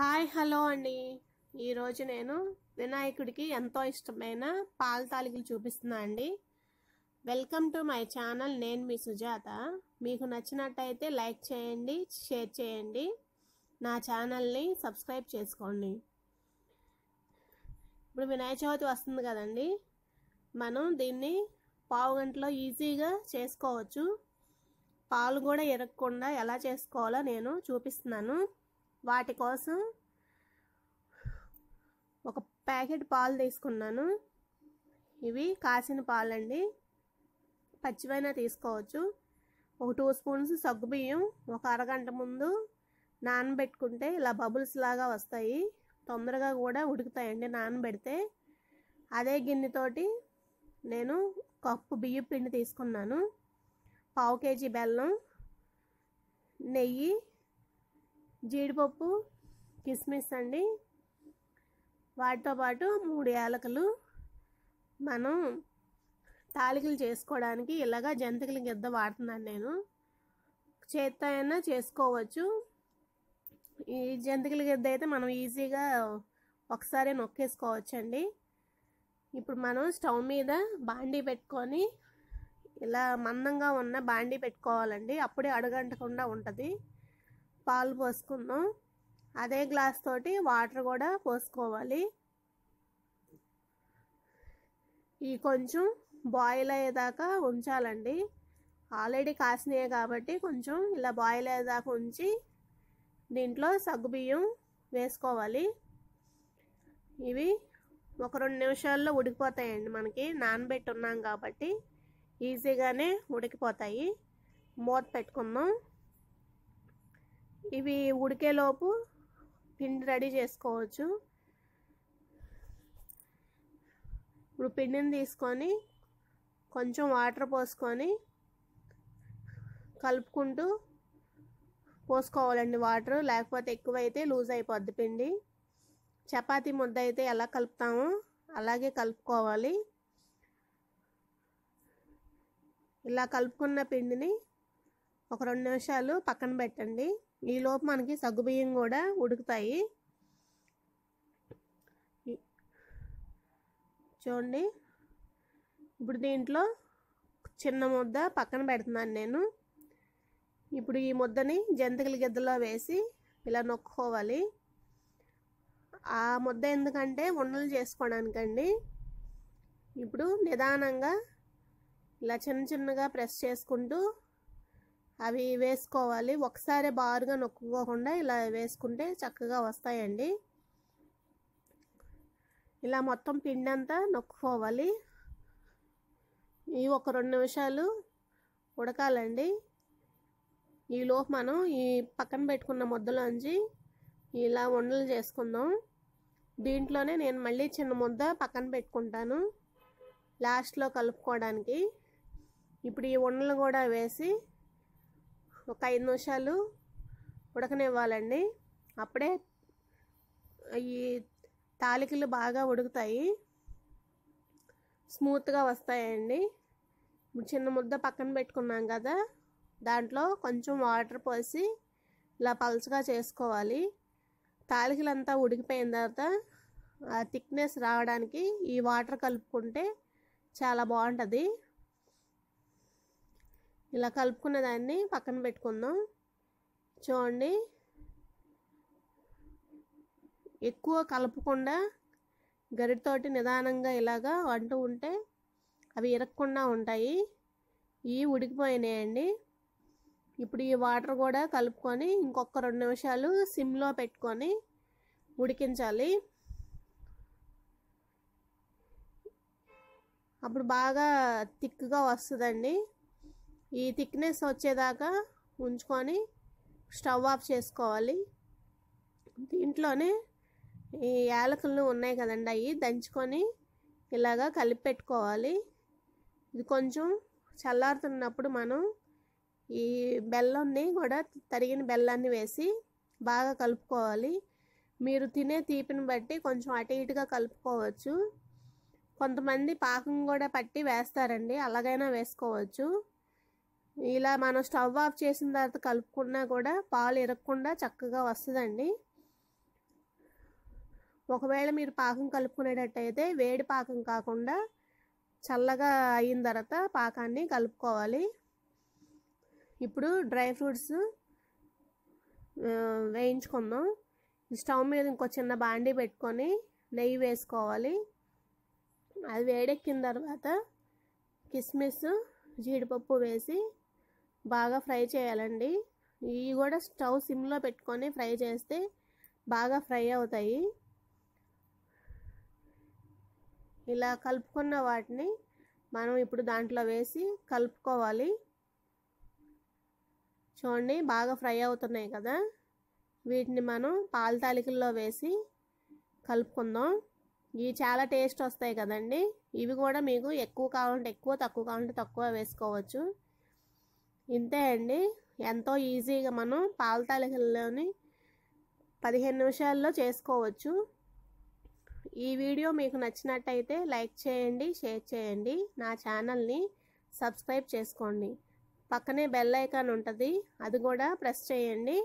hi hello అండి ఈరోజు నేను వినాయకుడికి ఎంతో ఇష్టమైన పాల తాలికలు చూపిస్తున్నా అండి వెల్కమ్ టు మై ఛానల్ నేను మీ సుజాత మీకు నచ్చినట్టయితే లైక్ చేయండి షేర్ చేయండి నా ఛానల్ని సబ్స్క్రైబ్ చేసుకోండి ఇప్పుడు వినాయక చవితి వస్తుంది కదండి మనం దీన్ని పావు గంటలో ఈజీగా చేసుకోవచ్చు పాలు కూడా ఎరగకుండా ఎలా చేసుకోవాలో నేను చూపిస్తున్నాను వాటి కోసం ఒక ప్యాకెట్ పాలు తీసుకున్నాను ఇవి కాసిన పాలండి పచ్చివైనా తీసుకోవచ్చు ఒక టూ స్పూన్స్ సగ్గు బియ్యం ఒక అరగంట ముందు నానబెట్టుకుంటే ఇలా బబుల్స్ లాగా వస్తాయి తొందరగా కూడా ఉడుకుతాయండి నానబెడితే అదే గిన్నెతోటి నేను కప్పు బియ్యం పిండి తీసుకున్నాను పావు కేజీ బెల్లం నెయ్యి జీడిపప్పు కిస్మిస్ అండి వాటితో పాటు మూడు యాలకులు మనం తాలికలు చేసుకోవడానికి ఇలాగా జంతికల గిద్ద వాడుతున్నాను నేను చేత్తో అయినా చేసుకోవచ్చు ఈ జంతికల గిద్ద అయితే మనం ఈజీగా ఒకసారి నొక్కేసుకోవచ్చండి ఇప్పుడు మనం స్టవ్ మీద బాండీ పెట్టుకొని ఇలా మందంగా ఉన్న బాండీ పెట్టుకోవాలండి అప్పుడే అడగంటకుండా ఉంటుంది పాలు పోసుకుందాం అదే గ్లాస్ తోటి వాటర్ కూడా పోసుకోవాలి ఈ కొంచెం బాయిల్ అయ్యేదాకా ఉంచాలండి ఆల్రెడీ కాసినాయి కాబట్టి కొంచెం ఇలా బాయిల్ అయ్యేదాకా ఉంచి దీంట్లో సగ్గుబియ్యం వేసుకోవాలి ఇవి ఒక రెండు నిమిషాల్లో ఉడికిపోతాయండి మనకి నానబెట్టి ఉన్నాం కాబట్టి ఈజీగానే ఉడికిపోతాయి మూత పెట్టుకుందాం ఇవి ఉడికేలోపు పిండి రెడీ చేసుకోవచ్చు ఇప్పుడు పిండిని తీసుకొని కొంచెం వాటర్ పోసుకొని కలుపుకుంటూ పోసుకోవాలండి వాటర్ లేకపోతే ఎక్కువైతే లూజ్ అయిపోద్ది పిండి చపాతీ ముద్ద అయితే ఎలా కలుపుతామో అలాగే కలుపుకోవాలి ఇలా కలుపుకున్న పిండిని ఒక రెండు నిమిషాలు పక్కన పెట్టండి ఈలోపు మనకి సగ్గుబియ్యం కూడా ఉడుకుతాయి చూడండి ఇప్పుడు దీంట్లో చిన్న ముద్ద పక్కన పెడుతున్నాను నేను ఇప్పుడు ఈ ముద్దని జంతికల గిద్దలో వేసి ఇలా నొక్కుకోవాలి ఆ ముద్ద ఎందుకంటే ఉండలు చేసుకోవడానికండి ఇప్పుడు నిదానంగా ఇలా చిన్న చిన్నగా ప్రెస్ చేసుకుంటూ అవి వేసుకోవాలి ఒకసారి బారుగా నొక్కుకోకుండా ఇలా వేసుకుంటే చక్కగా వస్తాయండి ఇలా మొత్తం పిండి అంతా నొక్కుకోవాలి ఈ ఒక రెండు నిమిషాలు ఉడకాలండి ఈలోపు మనం ఈ పక్కన పెట్టుకున్న ముద్దలోంచి ఇలా వండలు చేసుకుందాం దీంట్లోనే నేను మళ్ళీ చిన్న ముద్ద పక్కన పెట్టుకుంటాను లాస్ట్లో కలుపుకోవడానికి ఇప్పుడు ఈ వండలు కూడా వేసి ఒక ఐదు నిమిషాలు ఉడకనివ్వాలండి అప్పుడే ఈ తాలికలు బాగా ఉడుకుతాయి స్మూత్గా వస్తాయండి చిన్న ముద్ద పక్కన పెట్టుకున్నాం కదా దాంట్లో కొంచెం వాటర్ పోసి ఇలా పల్చగా చేసుకోవాలి తాలికలంతా ఉడికిపోయిన తర్వాత ఆ థిక్నెస్ రావడానికి ఈ వాటర్ కలుపుకుంటే చాలా బాగుంటుంది ఇలా కలుపుకున్న దాన్ని పక్కన పెట్టుకుందాం చూడండి ఎక్కువ కలపకుండా గరిటతోటి నిదానంగా ఇలాగా వంటూ ఉంటే అవి ఇరక్కుండా ఉంటాయి ఇవి ఉడికిపోయినాయండి ఇప్పుడు ఈ వాటర్ కూడా కలుపుకొని ఇంకొక రెండు నిమిషాలు సిమ్లో పెట్టుకొని ఉడికించాలి అప్పుడు బాగా థిక్గా వస్తుందండి ఈ థిక్నెస్ వచ్చేదాకా ఉంచుకొని స్టవ్ ఆఫ్ చేసుకోవాలి దీంట్లోనే ఈ యాలకులు ఉన్నాయి కదండి అవి దంచుకొని ఇలాగా కలిపి పెట్టుకోవాలి ఇది కొంచెం చల్లారుతున్నప్పుడు మనం ఈ బెల్లాన్ని కూడా తరిగిన బెల్లాన్ని వేసి బాగా కలుపుకోవాలి మీరు తినే తీపిని బట్టి కొంచెం అటు ఇటుగా కలుపుకోవచ్చు కొంతమంది పాకం కూడా పట్టి వేస్తారండి అలాగైనా వేసుకోవచ్చు ఇలా మనం స్టవ్ ఆఫ్ చేసిన తర్వాత కలుపుకున్నా కూడా పాలు ఇరగకుండా చక్కగా వస్తుందండి ఒకవేళ మీరు పాకం కలుపుకునేటట్టయితే వేడి పాకం కాకుండా చల్లగా అయిన తర్వాత పాకాన్ని కలుపుకోవాలి ఇప్పుడు డ్రై ఫ్రూట్స్ వేయించుకుందాం స్టవ్ మీద ఇంకో చిన్న బాండీ పెట్టుకొని నెయ్యి వేసుకోవాలి అది వేడెక్కిన తర్వాత కిస్మిస్ జీడిపప్పు వేసి బాగా ఫ్రై చేయాలండి ఇవి కూడా స్టవ్ సిమ్లో పెట్టుకొని ఫ్రై చేస్తే బాగా ఫ్రై అవుతాయి ఇలా కలుపుకున్న వాటిని మనం ఇప్పుడు దాంట్లో వేసి కలుపుకోవాలి చూడండి బాగా ఫ్రై అవుతున్నాయి కదా వీటిని మనం పాల తాలికల్లో వేసి కలుపుకుందాం ఇవి చాలా టేస్ట్ వస్తాయి కదండి ఇవి కూడా మీకు ఎక్కువ కావాలంటే ఎక్కువ తక్కువ కావాలంటే తక్కువ వేసుకోవచ్చు ఇంతే అండి ఎంతో ఈజీగా మనం పాల తాలికల్లోని పదిహేను నిమిషాల్లో చేసుకోవచ్చు ఈ వీడియో మీకు నచ్చినట్టయితే లైక్ చేయండి షేర్ చేయండి నా ఛానల్ని సబ్స్క్రైబ్ చేసుకోండి పక్కనే బెల్ ఐకాన్ ఉంటుంది అది కూడా ప్రెస్ చేయండి